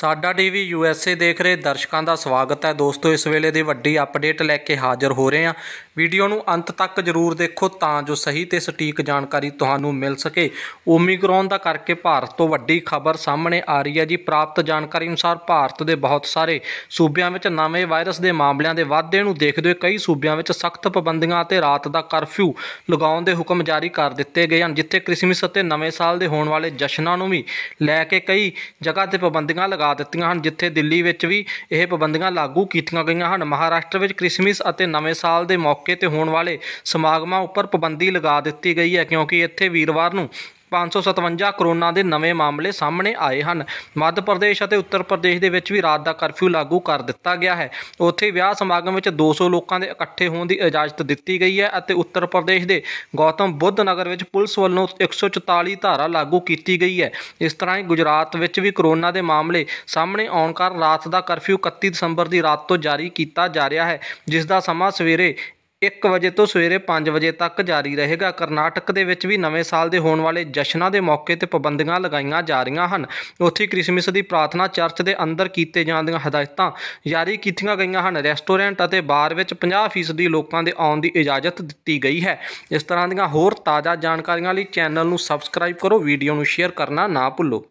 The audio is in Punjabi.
ਸਾਡਾ ਟੀਵੀ ਯੂ ਐਸ ਏ ਦੇਖ ਰਹੇ ਦਰਸ਼ਕਾਂ ਦਾ ਸਵਾਗਤ ਹੈ ਦੋਸਤੋ ਇਸ ਵੇਲੇ ਦੀ ਵੱਡੀ ਅਪਡੇਟ ਲੈ ਕੇ ਹਾਜ਼ਰ ਹੋ ਰਹੇ ਹਾਂ ਵੀਡੀਓ ਨੂੰ ਅੰਤ ਤੱਕ ਜ਼ਰੂਰ ਦੇਖੋ ਤਾਂ ਜੋ ਸਹੀ ਤੇ ਸਟੀਕ ਜਾਣਕਾਰੀ ਤੁਹਾਨੂੰ ਮਿਲ ਸਕੇ ਓਮਿਕਰੋਨ ਦਾ ਕਰਕੇ ਭਾਰਤ ਤੋਂ ਵੱਡੀ ਖਬਰ ਸਾਹਮਣੇ ਆ ਰਹੀ ਹੈ ਜੀ ਪ੍ਰਾਪਤ ਜਾਣਕਾਰੀ ਅਨੁਸਾਰ ਭਾਰਤ ਦੇ ਬਹੁਤ ਸਾਰੇ ਸੂਬਿਆਂ ਵਿੱਚ ਨਵੇਂ ਵਾਇਰਸ ਦੇ ਮਾਮਲਿਆਂ ਦੇ ਵਾਧੇ ਨੂੰ ਦੇਖਦੇ ਹੋਏ ਕਈ ਸੂਬਿਆਂ ਵਿੱਚ ਸਖਤ ਪਾਬੰਦੀਆਂ ਅਤੇ ਰਾਤ ਦਾ ਕਰਫਿਊ ਲਗਾਉਣ ਦੇ ਹੁਕਮ ਜਾਰੀ ਕਰ ਦਿੱਤੇ ਗਏ ਹਨ ਜਿੱਥੇ ਕ੍ਰਿਸਮਸ ਅਤੇ ਨਵੇਂ ਸਾਲ ਦੇ ਹੋਣ ਵਾਲੇ ਜਸ਼ਨਾਂ ਨੂੰ ਵੀ ਲੈ ਕੇ ਕਈ ਜਗ੍ਹਾ ਤੇ ਪਾਬੰਦੀਆਂ ਲਗਾ ਦਿੱਤੀਆਂ ਹਨ ਜਿੱਥੇ ਦਿੱਲੀ ਵਿੱਚ ਵੀ ਇਹ ਪਾਬੰਦੀਆਂ ਲਾਗੂ ਕੀਤੀਆਂ ਗਈਆਂ ਹਨ ਮਹਾਰਾਸ਼ਟਰ ਵਿੱਚ ਕ੍ਰਿਸਮਸ ਅਤੇ ਨਵੇਂ ਸਾਲ ਦੇ ਮੌਕੇ ਮੌਕੇ ਤੇ ਹੋਣ ਵਾਲੇ ਸਮਾਗਮਾਂ ਉੱਪਰ ਪਾਬੰਦੀ ਲਗਾ ਦਿੱਤੀ ਗਈ ਹੈ ਕਿਉਂਕਿ ਇੱਥੇ ਵੀਰਵਾਰ ਨੂੰ 557 ਕਰੋਨਾ ਦੇ ਨਵੇਂ ਮਾਮਲੇ ਸਾਹਮਣੇ ਆਏ ਹਨ ਮੱਧ ਪ੍ਰਦੇਸ਼ ਅਤੇ ਉੱਤਰ ਪ੍ਰਦੇਸ਼ ਦੇ ਵਿੱਚ ਵੀ ਰਾਤ ਦਾ ਕਰਫਿਊ ਲਾਗੂ ਕਰ ਦਿੱਤਾ ਗਿਆ ਹੈ ਉੱਥੇ ਵਿਆਹ ਸਮਾਗਮ ਵਿੱਚ 200 ਲੋਕਾਂ ਦੇ ਇਕੱਠੇ ਹੋਣ ਦੀ ਇਜਾਜ਼ਤ ਦਿੱਤੀ ਗਈ ਹੈ ਅਤੇ ਉੱਤਰ ਪ੍ਰਦੇਸ਼ ਦੇ ਗੌਤਮ ਬੁੱਧ ਨਗਰ ਵਿੱਚ ਪੁਲਿਸ ਵੱਲੋਂ 144 ਧਾਰਾ ਲਾਗੂ ਕੀਤੀ ਗਈ ਹੈ ਇਸ ਤਰ੍ਹਾਂ ਹੀ ਗੁਜਰਾਤ ਵਿੱਚ ਵੀ ਕਰੋਨਾ ਦੇ ਮਾਮਲੇ ਸਾਹਮਣੇ ਆਉਣ ਕਾਰਨ ਰਾਤ ਦਾ ਕਰਫਿਊ 31 ਦਸੰਬਰ ਦੀ ਰਾਤ ਤੋਂ ਜਾਰੀ ਕੀਤਾ ਜਾ ਰਿਹਾ ਹੈ ਜਿਸ ਦਾ ਸਮਾਂ ਸਵੇਰੇ 1 ਵਜੇ ਤੋਂ ਸਵੇਰੇ 5 ਵਜੇ ਤੱਕ ਜਾਰੀ ਰਹੇਗਾ ਕਰਨਾਟਕ ਦੇ ਵਿੱਚ ਵੀ ਨਵੇਂ ਸਾਲ ਦੇ ਹੋਣ ਵਾਲੇ ਜਸ਼ਨਾਂ ਦੇ ਮੌਕੇ ਤੇ ਪਾਬੰਦੀਆਂ ਲਗਾਈਆਂ ਜਾ ਰਹੀਆਂ ਹਨ ਉੱਥੇ ਕ੍ਰਿਸਮਸ ਦੀ ਪ੍ਰਾਰਥਨਾ ਚਰਚ ਦੇ ਅੰਦਰ ਕੀਤੇ ਜਾਣ ਦੀਆਂ ਹਦਾਇਤਾਂ ਜਾਰੀ ਕੀਤੀਆਂ ਗਈਆਂ ਹਨ ਰੈਸਟੋਰੈਂਟ ਅਤੇ ਬਾਰ ਵਿੱਚ 50% ਦੀ ਲੋਕਾਂ ਦੇ ਆਉਣ ਦੀ ਇਜਾਜ਼ਤ ਦਿੱਤੀ ਗਈ ਹੈ ਇਸ ਤਰ੍ਹਾਂ ਦੀਆਂ ਹੋਰ ਤਾਜ਼ਾ ਜਾਣਕਾਰੀਆਂ ਲਈ ਚੈਨਲ ਨੂੰ ਸਬਸਕ੍ਰਾਈਬ ਕਰੋ ਵੀਡੀਓ ਨੂੰ ਸ਼ੇਅਰ ਕਰਨਾ ਨਾ ਭੁੱਲੋ